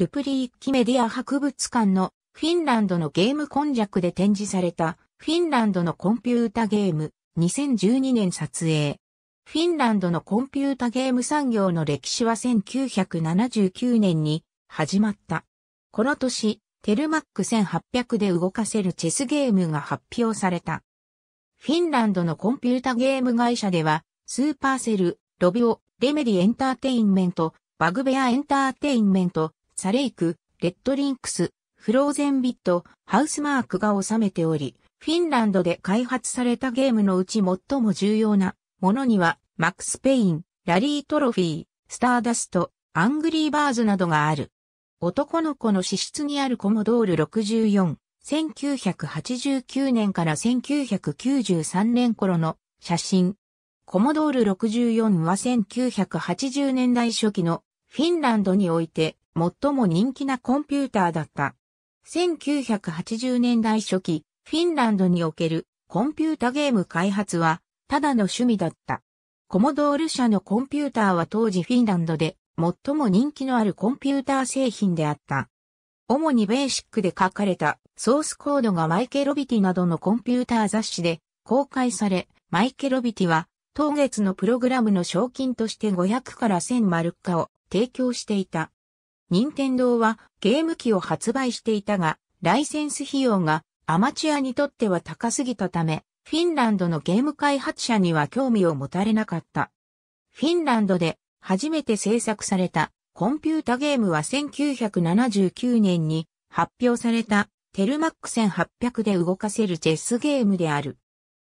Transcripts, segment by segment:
ルプリーッキメディア博物館のフィンランドのゲーム今弱で展示されたフィンランドのコンピュータゲーム2012年撮影。フィンランドのコンピュータゲーム産業の歴史は1979年に始まった。この年、テルマック1800で動かせるチェスゲームが発表された。フィンランドのコンピュータゲーム会社では、スーパーセル、ロビオ、レメディエンターテインメント、バグベアエンターテインメント、サレイク、レッドリンクス、フローゼンビット、ハウスマークが収めており、フィンランドで開発されたゲームのうち最も重要なものには、マックス・ペイン、ラリートロフィー、スターダスト、アングリーバーズなどがある。男の子の資質にあるコモドール64、1989年から1993年頃の写真。コモドール64は1980年代初期のフィンランドにおいて最も人気なコンピューターだった。1980年代初期、フィンランドにおけるコンピュータゲーム開発は、ただの趣味だった。コモドール社のコンピューターは当時フィンランドで最も人気のあるコンピューター製品であった。主にベーシックで書かれたソースコードがマイケロビティなどのコンピューター雑誌で公開され、マイケロビティは当月のプログラムの賞金として500から1000マルカを提供していた。任天堂はゲーム機を発売していたが、ライセンス費用がアマチュアにとっては高すぎたため、フィンランドのゲーム開発者には興味を持たれなかった。フィンランドで初めて制作されたコンピュータゲームは1979年に発表されたテルマック1800で動かせるジェスゲームである。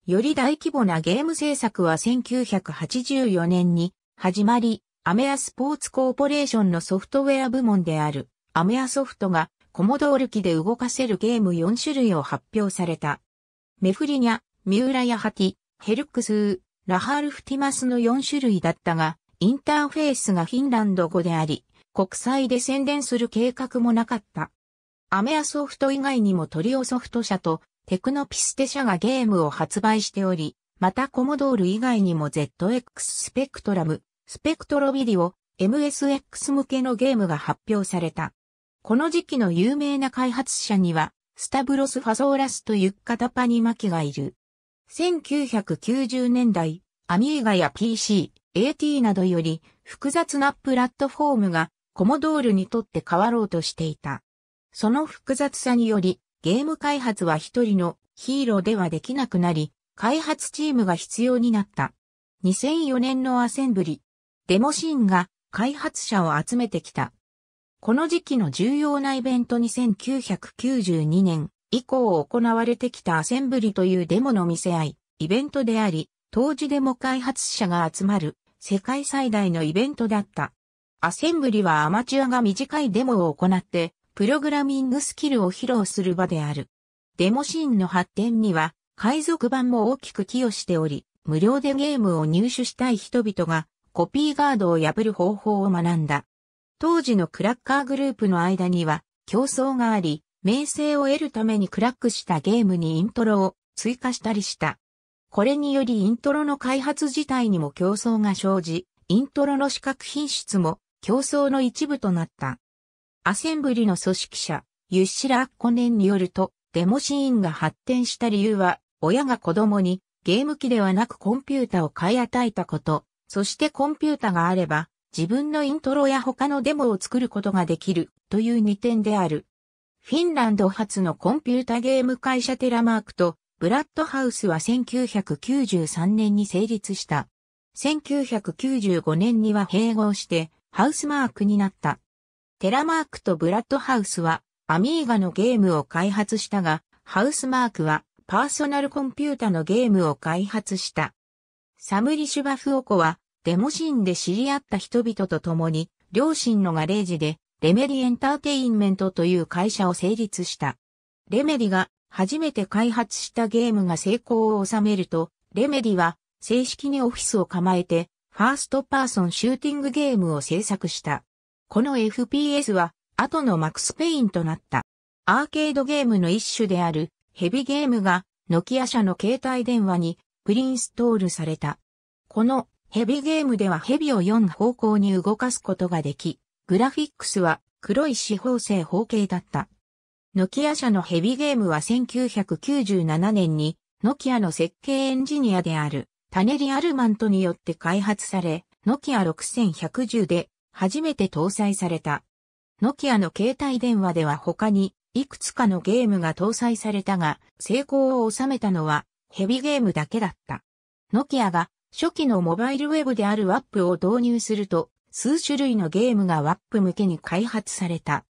より大規模なゲーム制作は1984年に始まり、アメアスポーツコーポレーションのソフトウェア部門であるアメアソフトがコモドール機で動かせるゲーム4種類を発表された。メフリニャ、ミューラヤハティ、ヘルクスー、ラハールフティマスの4種類だったが、インターフェースがフィンランド語であり、国際で宣伝する計画もなかった。アメアソフト以外にもトリオソフト社とテクノピステ社がゲームを発売しており、またコモドール以外にも ZX スペクトラム、スペクトロビデオ MSX 向けのゲームが発表された。この時期の有名な開発者には、スタブロス・ファソーラスとユッカタパニマキがいる。1990年代、アミーガや PC、AT などより複雑なプラットフォームがコモドールにとって変わろうとしていた。その複雑さにより、ゲーム開発は一人のヒーローではできなくなり、開発チームが必要になった。2004年のアセンブリ、デモシーンが開発者を集めてきた。この時期の重要なイベントに1992年以降行われてきたアセンブリというデモの見せ合い、イベントであり、当時デモ開発者が集まる世界最大のイベントだった。アセンブリはアマチュアが短いデモを行って、プログラミングスキルを披露する場である。デモシーンの発展には、海賊版も大きく寄与しており、無料でゲームを入手したい人々がコピーガードを破る方法を学んだ。当時のクラッカーグループの間には競争があり、名声を得るためにクラックしたゲームにイントロを追加したりした。これによりイントロの開発自体にも競争が生じ、イントロの資格品質も競争の一部となった。アセンブリの組織者、ユッシラ・アッコネンによると、デモシーンが発展した理由は、親が子供にゲーム機ではなくコンピュータを買い与えたこと、そしてコンピュータがあれば、自分のイントロや他のデモを作ることができるという2点である。フィンランド発のコンピュータゲーム会社テラマークとブラッドハウスは1993年に成立した。1995年には併合してハウスマークになった。テラマークとブラッドハウスはアミーガのゲームを開発したが、ハウスマークはパーソナルコンピュータのゲームを開発した。サムリシュバフオコは、デモシーンで知り合った人々と共に、両親のガレージで、レメリエンターテインメントという会社を成立した。レメリが初めて開発したゲームが成功を収めると、レメリは正式にオフィスを構えて、ファーストパーソンシューティングゲームを制作した。この FPS は後のマックスペインとなった。アーケードゲームの一種であるヘビゲームがノキア社の携帯電話にプリンストールされた。このヘビゲームではヘビを4方向に動かすことができ、グラフィックスは黒い四方正方形だった。ノキア社のヘビゲームは1997年にノキアの設計エンジニアであるタネリ・アルマントによって開発され、ノキア6110で初めて搭載された。ノキアの携帯電話では他にいくつかのゲームが搭載されたが、成功を収めたのはヘビゲームだけだった。ノキアが初期のモバイルウェブである WAP を導入すると、数種類のゲームが WAP 向けに開発された。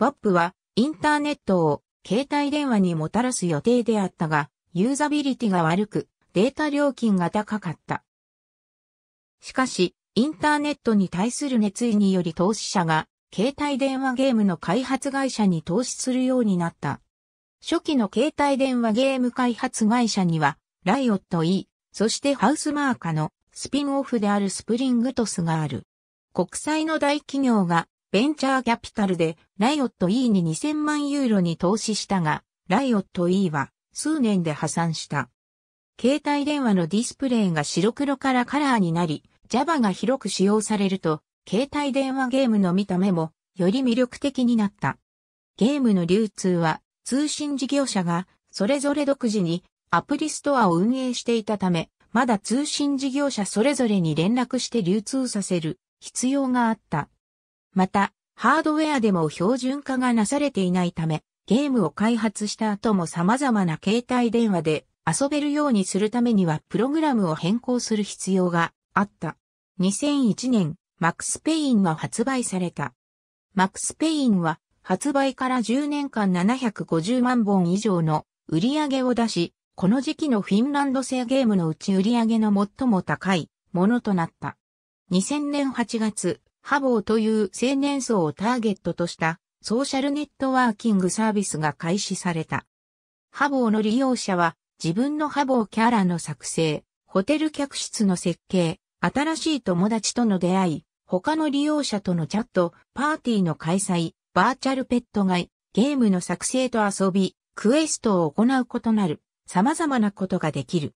WAP はインターネットを携帯電話にもたらす予定であったが、ユーザビリティが悪く、データ料金が高かった。しかし、インターネットに対する熱意により投資者が、携帯電話ゲームの開発会社に投資するようになった。初期の携帯電話ゲーム開発会社には、ライオット E、そしてハウスマーカのスピンオフであるスプリングトスがある。国際の大企業がベンチャーキャピタルでライオット E に2000万ユーロに投資したが、ライオット E は数年で破産した。携帯電話のディスプレイが白黒からカラーになり、Java が広く使用されると、携帯電話ゲームの見た目もより魅力的になった。ゲームの流通は通信事業者がそれぞれ独自にアプリストアを運営していたため、まだ通信事業者それぞれに連絡して流通させる必要があった。また、ハードウェアでも標準化がなされていないため、ゲームを開発した後も様々な携帯電話で遊べるようにするためにはプログラムを変更する必要があった。2001年、マックスペインは発売された。マックスペインは発売から10年間750万本以上の売り上げを出し、この時期のフィンランド製ゲームのうち売り上げの最も高いものとなった。2000年8月、ハボーという青年層をターゲットとしたソーシャルネットワーキングサービスが開始された。ハボーの利用者は自分のハボーキャラの作成、ホテル客室の設計、新しい友達との出会い、他の利用者とのチャット、パーティーの開催、バーチャルペット街、ゲームの作成と遊び、クエストを行うことなる、様々なことができる。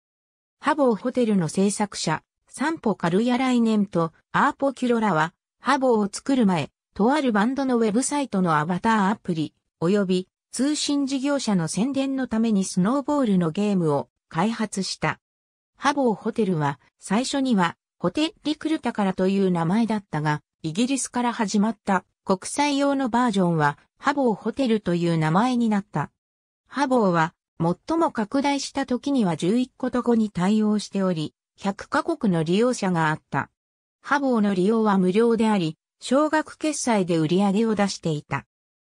ハボーホテルの制作者、サンポカルヤライネムとアーポキュロラは、ハボーを作る前、とあるバンドのウェブサイトのアバターアプリ、及び通信事業者の宣伝のためにスノーボールのゲームを開発した。ハボーホテルは、最初には、ホテ・リクルタからという名前だったが、イギリスから始まった国際用のバージョンは、ハボーホテルという名前になった。ハボーは、最も拡大した時には11個と語に対応しており、100カ国の利用者があった。ハボーの利用は無料であり、少額決済で売り上げを出していた。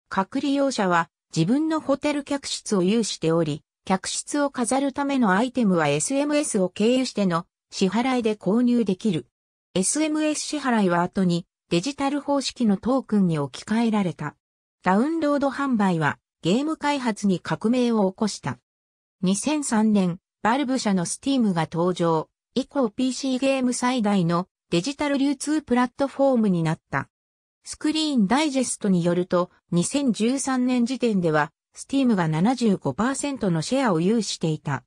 各利用者は自分のホテル客室を有しており、客室を飾るためのアイテムは SMS を経由しての支払いで購入できる。SMS 支払いは後にデジタル方式のトークンに置き換えられた。ダウンロード販売はゲーム開発に革命を起こした。2003年、バルブ社のスティームが登場、以降 PC ゲーム最大のデジタル流通プラットフォームになった。スクリーンダイジェストによると、2013年時点では、スティームが75%のシェアを有していた。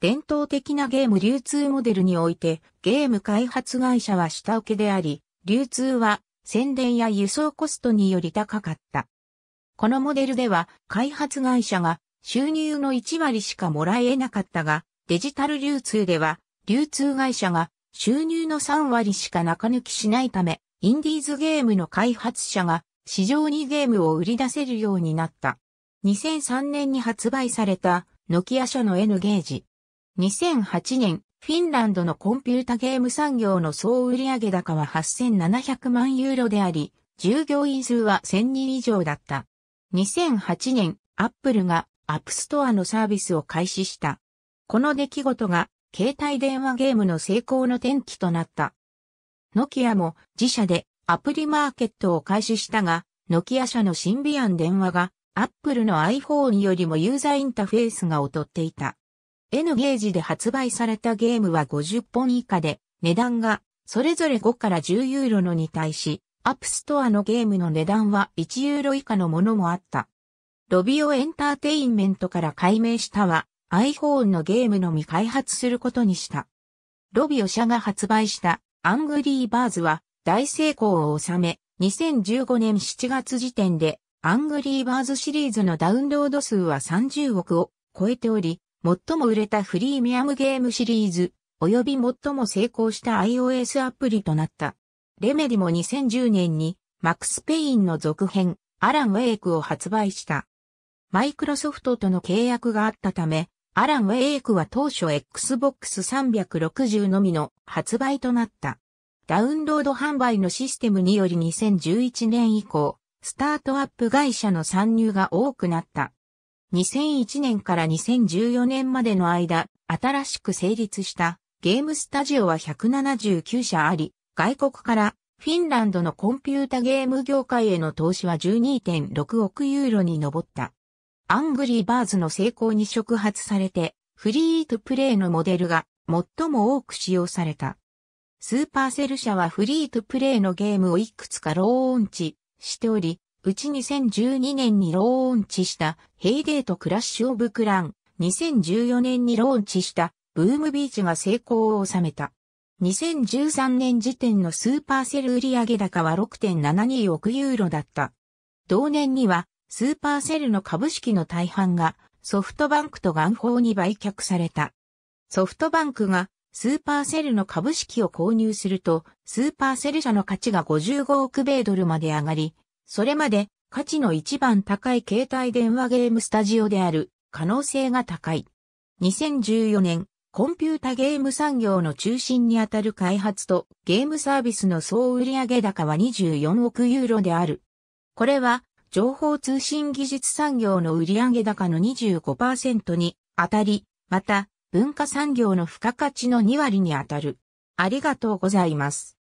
伝統的なゲーム流通モデルにおいて、ゲーム開発会社は下請けであり、流通は宣伝や輸送コストにより高かった。このモデルでは開発会社が収入の1割しかもらえなかったが、デジタル流通では流通会社が収入の3割しか中抜きしないため、インディーズゲームの開発者が市場にゲームを売り出せるようになった。2003年に発売されたノキア社の N ゲージ。2008年、フィンランドのコンピュータゲーム産業の総売上高は8700万ユーロであり、従業員数は1000人以上だった。2008年、アップルがアップストアのサービスを開始した。この出来事が携帯電話ゲームの成功の転機となった。ノキアも自社でアプリマーケットを開始したが、ノキア社のシンビアン電話がアップルの iPhone よりもユーザーインターフェースが劣っていた。N ゲージで発売されたゲームは50本以下で、値段がそれぞれ5から10ユーロのに対し、アップストアのゲームの値段は1ユーロ以下のものもあった。ロビオエンターテインメントから解明したは、iPhone のゲームのみ開発することにした。ロビオ社が発売したアングリーバーズは大成功を収め、2015年7月時点でアングリーバーズシリーズのダウンロード数は30億を超えており、最も売れたフリーミアムゲームシリーズ、及び最も成功した iOS アプリとなった。レメディも2010年に、マックス・ペインの続編、アラン・ウェイクを発売した。マイクロソフトとの契約があったため、アラン・ウェイクは当初 Xbox 360のみの発売となった。ダウンロード販売のシステムにより2011年以降、スタートアップ会社の参入が多くなった。2001年から2014年までの間、新しく成立したゲームスタジオは179社あり、外国からフィンランドのコンピュータゲーム業界への投資は12.6億ユーロに上った。アングリーバーズの成功に触発されて、フリートプレイのモデルが最も多く使用された。スーパーセル社はフリートプレイのゲームをいくつかローンチしており、うち2012年にローンチしたヘイデートクラッシュオブクラン、2014年にローンチしたブームビーチが成功を収めた。2013年時点のスーパーセル売上高は6.72億ユーロだった。同年にはスーパーセルの株式の大半がソフトバンクとガンホーに売却された。ソフトバンクがスーパーセルの株式を購入すると、スーパーセル社の価値が55億米ドルまで上がり、それまで価値の一番高い携帯電話ゲームスタジオである可能性が高い。2014年、コンピュータゲーム産業の中心にあたる開発とゲームサービスの総売上高は24億ユーロである。これは情報通信技術産業の売上高の25%にあたり、また文化産業の付加価値の2割にあたる。ありがとうございます。